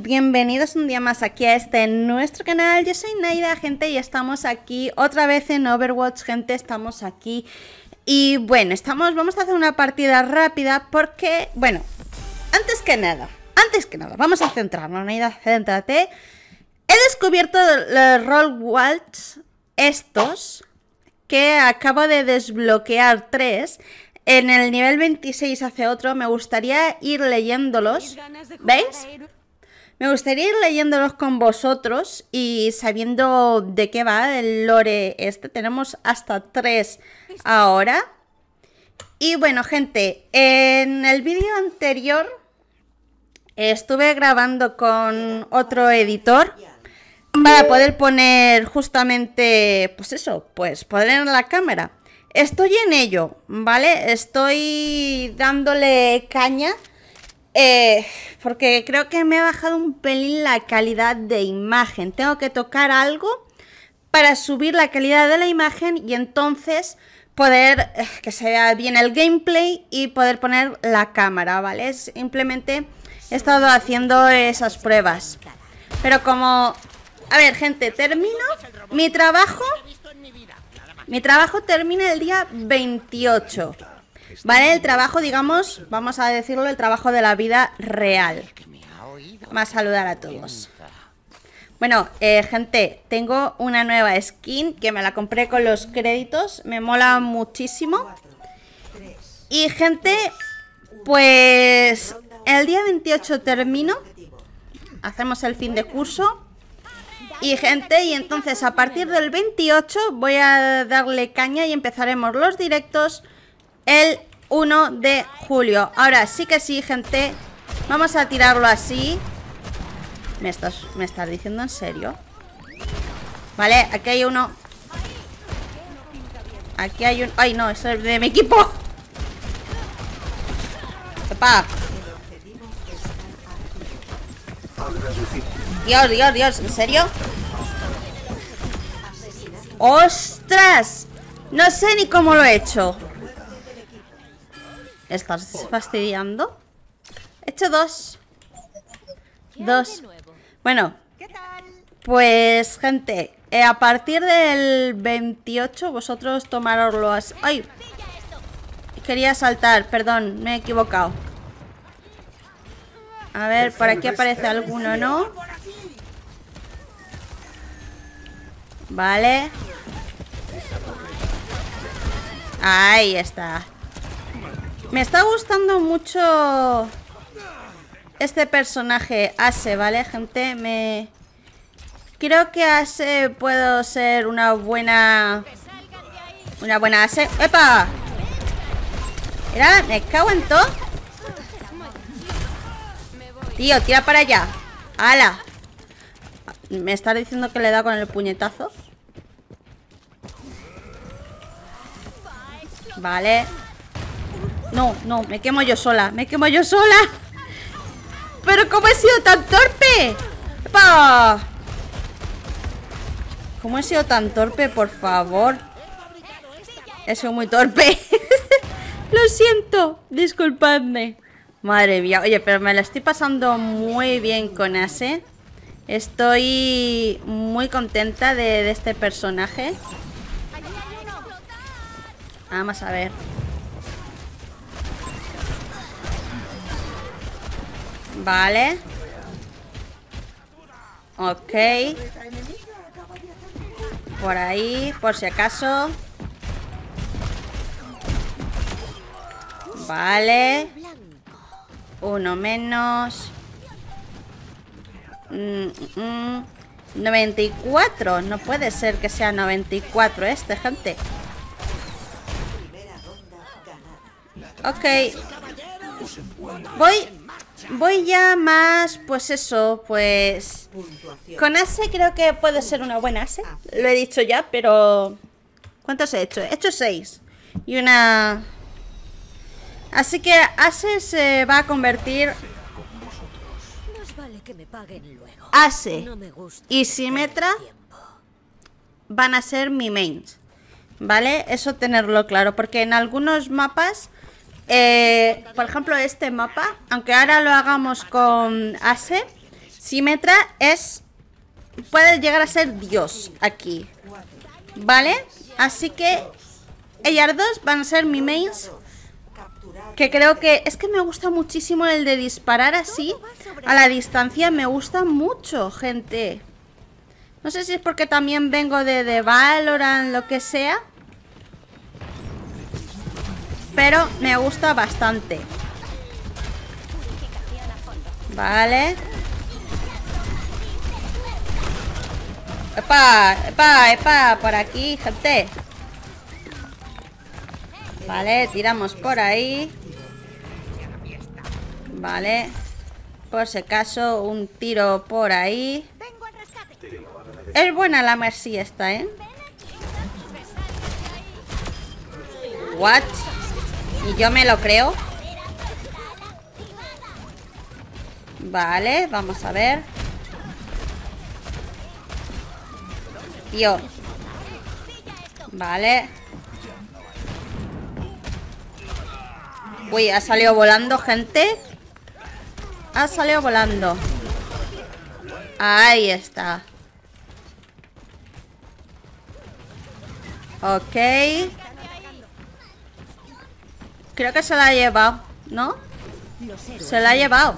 Bienvenidos un día más aquí a este nuestro canal. Yo soy Naida, gente, y estamos aquí otra vez en Overwatch, gente, estamos aquí. Y bueno, estamos, vamos a hacer una partida rápida porque, bueno, antes que nada, antes que nada, vamos a centrarnos, Naida, céntrate. He descubierto los Roll Waltz estos que acabo de desbloquear tres en el nivel 26 hace otro, me gustaría ir leyéndolos. ¿Veis? Me gustaría ir leyéndolos con vosotros y sabiendo de qué va el lore este. Tenemos hasta tres ahora. Y bueno, gente, en el vídeo anterior estuve grabando con otro editor para poder poner justamente, pues eso, pues poner la cámara. Estoy en ello, ¿vale? Estoy dándole caña eh, porque creo que me ha bajado un pelín la calidad de imagen. Tengo que tocar algo para subir la calidad de la imagen y entonces poder eh, que se vea bien el gameplay y poder poner la cámara, ¿vale? Simplemente he estado haciendo esas pruebas. Pero como... A ver, gente, termino mi trabajo... Mi trabajo termina el día 28. Vale, el trabajo, digamos, vamos a decirlo, el trabajo de la vida real. a saludar a todos. Bueno, eh, gente, tengo una nueva skin que me la compré con los créditos. Me mola muchísimo. Y gente, pues el día 28 termino. Hacemos el fin de curso. Y gente, y entonces a partir del 28 voy a darle caña y empezaremos los directos el 1 de julio Ahora sí que sí, gente Vamos a tirarlo así ¿Me estás, me estás diciendo en serio? Vale, aquí hay uno Aquí hay un... ¡Ay, no! ¡Eso es de mi equipo! ¡Epa! Dios, Dios, Dios, ¿en serio? ¡Ostras! No sé ni cómo lo he hecho Estás fastidiando. He hecho dos. Dos. Bueno. Pues, gente, eh, a partir del 28 vosotros tomaroslo. los... ¡Ay! Quería saltar, perdón, me he equivocado. A ver, por aquí aparece alguno, ¿no? Vale. Ahí está. Me está gustando mucho este personaje Ase, ¿vale, gente? Me... Creo que Ase puedo ser una buena... Una buena Ase. ¡Epa! Era, me cago en todo. Tío, tira para allá. ¡Hala! ¿Me estás diciendo que le da con el puñetazo? Vale. No, no, me quemo yo sola Me quemo yo sola Pero cómo he sido tan torpe pa. ¿Cómo he sido tan torpe, por favor? He sido muy torpe Lo siento, disculpadme Madre mía, oye, pero me la estoy pasando muy bien con Ase Estoy muy contenta de, de este personaje Vamos a ver Vale. Ok. Por ahí, por si acaso. Vale. Uno menos. 94. Mm, mm, mm. No puede ser que sea 94 ¿eh? este, gente. Ok. Voy Voy ya más, pues eso, pues... Con Ace creo que puede ser una buena Ace... Lo he dicho ya, pero... ¿Cuántos he hecho? He hecho seis. Y una... Así que Ace se va a convertir... Ace... y Simetra van a ser mi mains. ¿Vale? Eso tenerlo claro. Porque en algunos mapas eh, por ejemplo, este mapa, aunque ahora lo hagamos con Ace Simetra es... Puede llegar a ser Dios aquí. ¿Vale? Así que ellas dos van a ser mi mains. Que creo que... Es que me gusta muchísimo el de disparar así a la distancia. Me gusta mucho, gente. No sé si es porque también vengo de, de Valorant, lo que sea. Pero me gusta bastante Vale Epa, epa, epa Por aquí, gente Vale, tiramos por ahí Vale Por si acaso un tiro por ahí Es buena la Mercy esta, ¿eh? What? Y yo me lo creo. Vale, vamos a ver. Tío. Vale. Uy, ha salido volando, gente. Ha salido volando. Ahí está. Ok. Creo que se la ha llevado, ¿no? Se la ha llevado.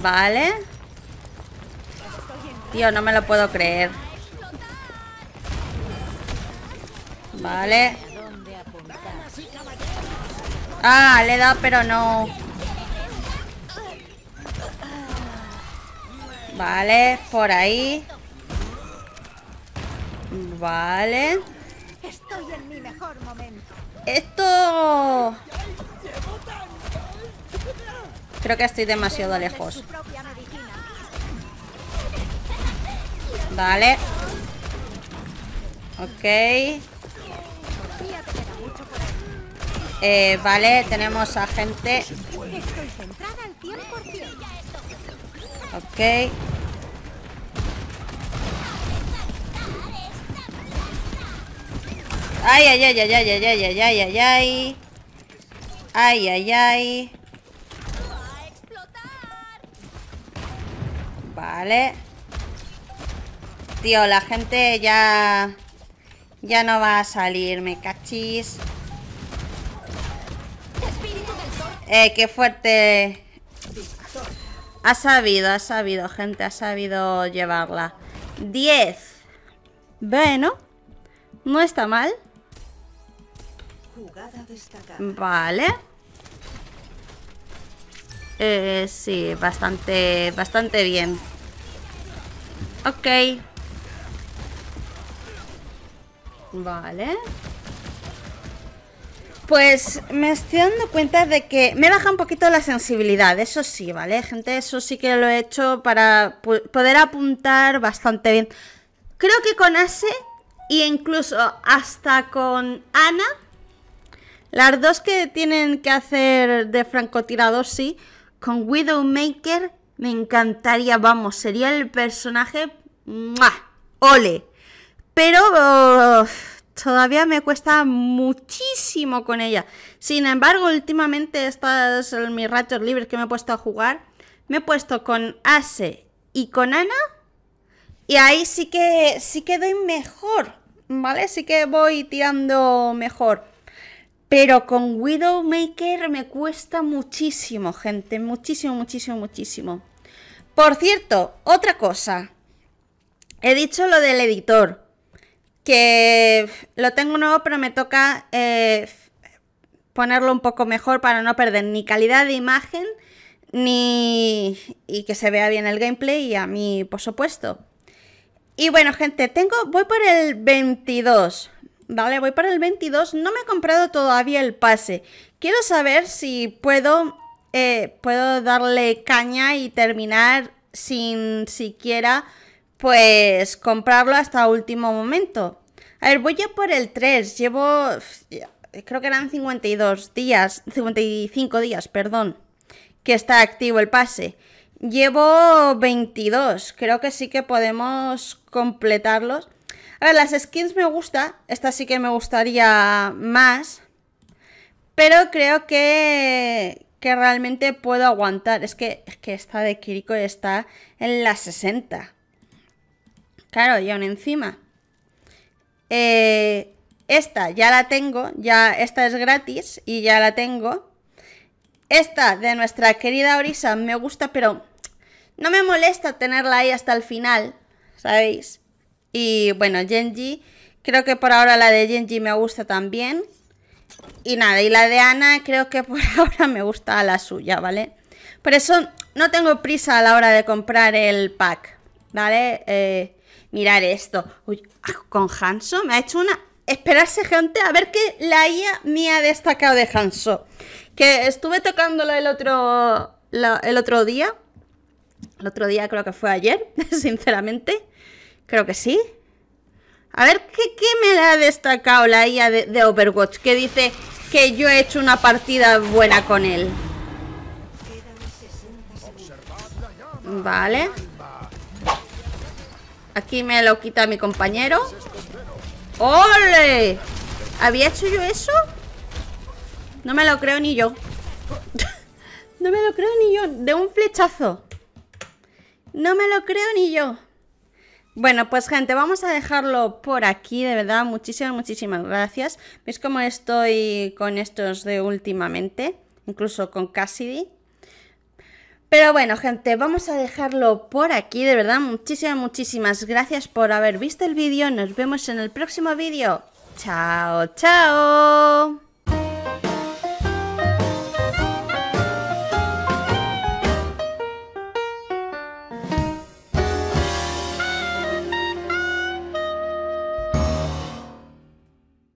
Vale. Tío, no me lo puedo creer. Vale. Ah, le da, pero no. Vale, por ahí. Vale. ¡Esto! Creo que estoy demasiado lejos. Vale. Ok. Eh, vale, tenemos a gente. Ok. Ay, ay, ay, ay, ay, ay, ay, ay, ay, ay, ay. Ay, ay, ay. Vale. Tío, la gente ya... Ya no va a salir, me cachis. Eh, qué fuerte. Ha sabido, ha sabido, gente, ha sabido llevarla. 10. Bueno, no está mal. Vale. Eh, sí, bastante, bastante bien. Ok. Vale. Pues me estoy dando cuenta de que me baja un poquito la sensibilidad, eso sí, ¿vale? Gente, eso sí que lo he hecho para poder apuntar bastante bien. Creo que con Ace e incluso hasta con Ana, las dos que tienen que hacer de francotirador, sí. Con Widowmaker me encantaría, vamos, sería el personaje... ¡Ole! Pero todavía me cuesta muchísimo con ella. Sin embargo, últimamente estas son mis ratos libres que me he puesto a jugar. Me he puesto con Ace y con Ana. Y ahí sí que, sí que doy mejor, ¿vale? Sí que voy tirando mejor. Pero con Widowmaker me cuesta muchísimo, gente. Muchísimo, muchísimo, muchísimo. Por cierto, otra cosa. He dicho lo del editor. Que lo tengo nuevo, pero me toca eh, ponerlo un poco mejor para no perder ni calidad de imagen ni y que se vea bien el gameplay y a mí, por supuesto. Y bueno, gente, tengo voy por el 22. ¿vale? Voy para el 22, no me he comprado todavía el pase. Quiero saber si puedo, eh, puedo darle caña y terminar sin siquiera, pues, comprarlo hasta último momento. A ver, voy yo por el 3, llevo, creo que eran 52 días, 55 días, perdón, que está activo el pase. Llevo 22, creo que sí que podemos completarlos. A ver, las skins me gusta. Esta sí que me gustaría más. Pero creo que, que realmente puedo aguantar. Es que, esta de Kiriko está en las 60. Claro, y aún encima. Eh, esta ya la tengo. Ya, esta es gratis y ya la tengo. Esta de nuestra querida Orisa me gusta, pero no me molesta tenerla ahí hasta el final. ¿Sabéis? Y bueno, Genji, creo que por ahora la de Genji me gusta también. Y nada, y la de Ana creo que por ahora me gusta la suya, ¿vale? Por eso no tengo prisa a la hora de comprar el pack, ¿vale? Eh, mirar esto. Ah, con Hanso me ha hecho una... Esperarse gente a ver qué la IA me ha destacado de Hanso. Que estuve tocándolo el otro, el otro día. El otro día creo que fue ayer, sinceramente. Creo que sí. A ver, ¿qué, me ha destacado la IA de, de Overwatch? Que dice que yo he hecho una partida buena con él. Vale. Aquí me lo quita mi compañero. ¡Ole! ¿Había hecho yo eso? No me lo creo ni yo. no me lo creo ni yo. De un flechazo. No me lo creo ni yo. Bueno, pues gente, vamos a dejarlo por aquí, de verdad, muchísimas, muchísimas gracias. ¿Veis cómo estoy con estos de últimamente? Incluso con Cassidy. Pero bueno, gente, vamos a dejarlo por aquí, de verdad, muchísimas, muchísimas gracias por haber visto el vídeo. Nos vemos en el próximo vídeo. Chao, chao.